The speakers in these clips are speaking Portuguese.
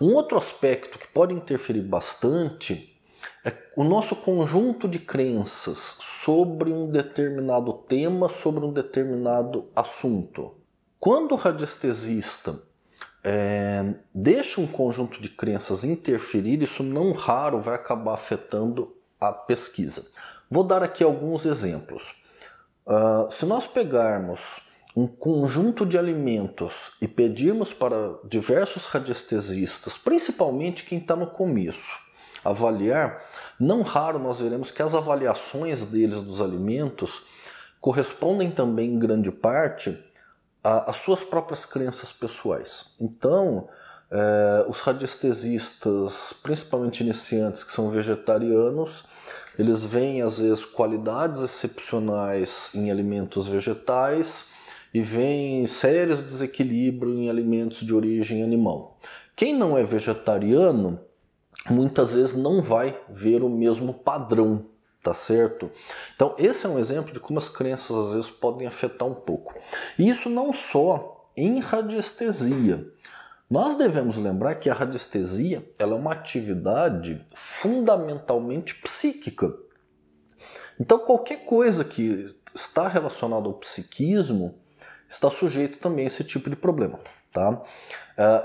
Um outro aspecto que pode interferir bastante é o nosso conjunto de crenças sobre um determinado tema, sobre um determinado assunto. Quando o radiestesista é, deixa um conjunto de crenças interferir, isso não raro vai acabar afetando a pesquisa. Vou dar aqui alguns exemplos. Uh, se nós pegarmos um conjunto de alimentos e pedirmos para diversos radiestesistas, principalmente quem está no começo, avaliar, não raro nós veremos que as avaliações deles dos alimentos correspondem também, em grande parte, às suas próprias crenças pessoais. Então, é, os radiestesistas, principalmente iniciantes que são vegetarianos, eles veem às vezes qualidades excepcionais em alimentos vegetais e vem sérios desequilíbrio em alimentos de origem animal. Quem não é vegetariano muitas vezes não vai ver o mesmo padrão, tá certo? Então, esse é um exemplo de como as crenças às vezes podem afetar um pouco. E isso não só em radiestesia. Nós devemos lembrar que a radiestesia ela é uma atividade fundamentalmente psíquica. Então, qualquer coisa que está relacionada ao psiquismo, está sujeito também a esse tipo de problema. Tá? Uh,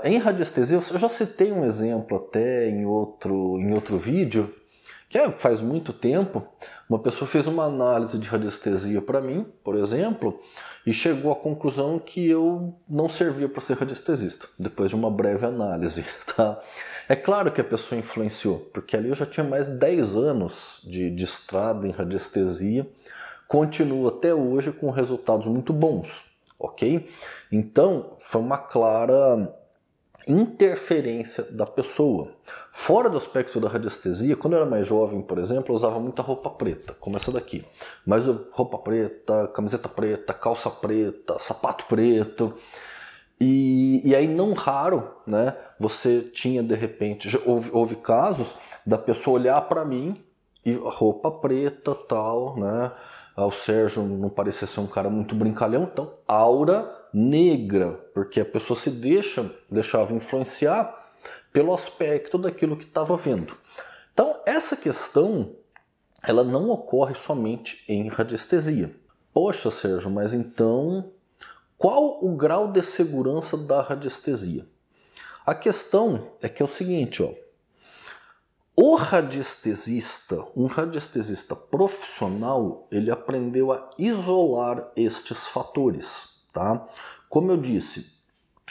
em radiestesia, eu já citei um exemplo até em outro, em outro vídeo, que é, faz muito tempo, uma pessoa fez uma análise de radiestesia para mim, por exemplo, e chegou à conclusão que eu não servia para ser radiestesista, depois de uma breve análise. Tá? É claro que a pessoa influenciou, porque ali eu já tinha mais de 10 anos de, de estrada em radiestesia, continuo até hoje com resultados muito bons ok? Então, foi uma clara interferência da pessoa. Fora do aspecto da radiestesia, quando eu era mais jovem, por exemplo, eu usava muita roupa preta, essa daqui. Mas roupa preta, camiseta preta, calça preta, sapato preto. E, e aí, não raro, né? Você tinha de repente, houve, houve casos da pessoa olhar para mim e roupa preta, tal, né? Ah, o Sérgio não parecia ser um cara muito brincalhão, então aura negra, porque a pessoa se deixa, deixava influenciar pelo aspecto daquilo que estava vendo. Então, essa questão ela não ocorre somente em radiestesia. Poxa, Sérgio, mas então qual o grau de segurança da radiestesia? A questão é que é o seguinte, ó, o radiestesista, um radiestesista profissional, ele aprendeu a isolar estes fatores, tá? Como eu disse,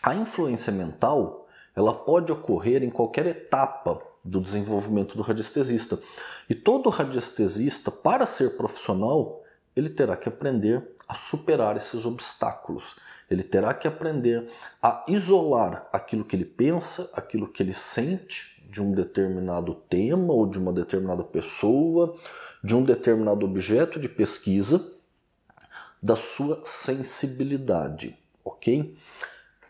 a influência mental, ela pode ocorrer em qualquer etapa do desenvolvimento do radiestesista. E todo radiestesista, para ser profissional, ele terá que aprender a superar esses obstáculos. Ele terá que aprender a isolar aquilo que ele pensa, aquilo que ele sente, de um determinado tema ou de uma determinada pessoa, de um determinado objeto de pesquisa, da sua sensibilidade, ok?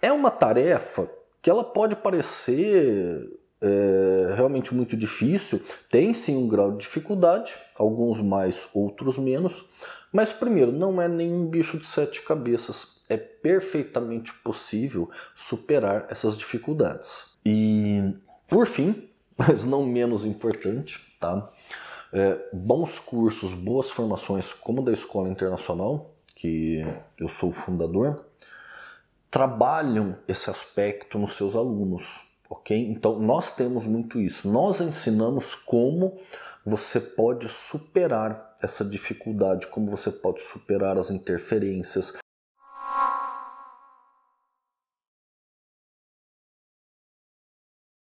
É uma tarefa que ela pode parecer é, realmente muito difícil, tem sim um grau de dificuldade, alguns mais, outros menos, mas primeiro, não é nenhum bicho de sete cabeças, é perfeitamente possível superar essas dificuldades. E por fim, mas não menos importante, tá? É, bons cursos, boas formações, como da Escola Internacional, que eu sou fundador, trabalham esse aspecto nos seus alunos, ok? Então nós temos muito isso. Nós ensinamos como você pode superar essa dificuldade, como você pode superar as interferências,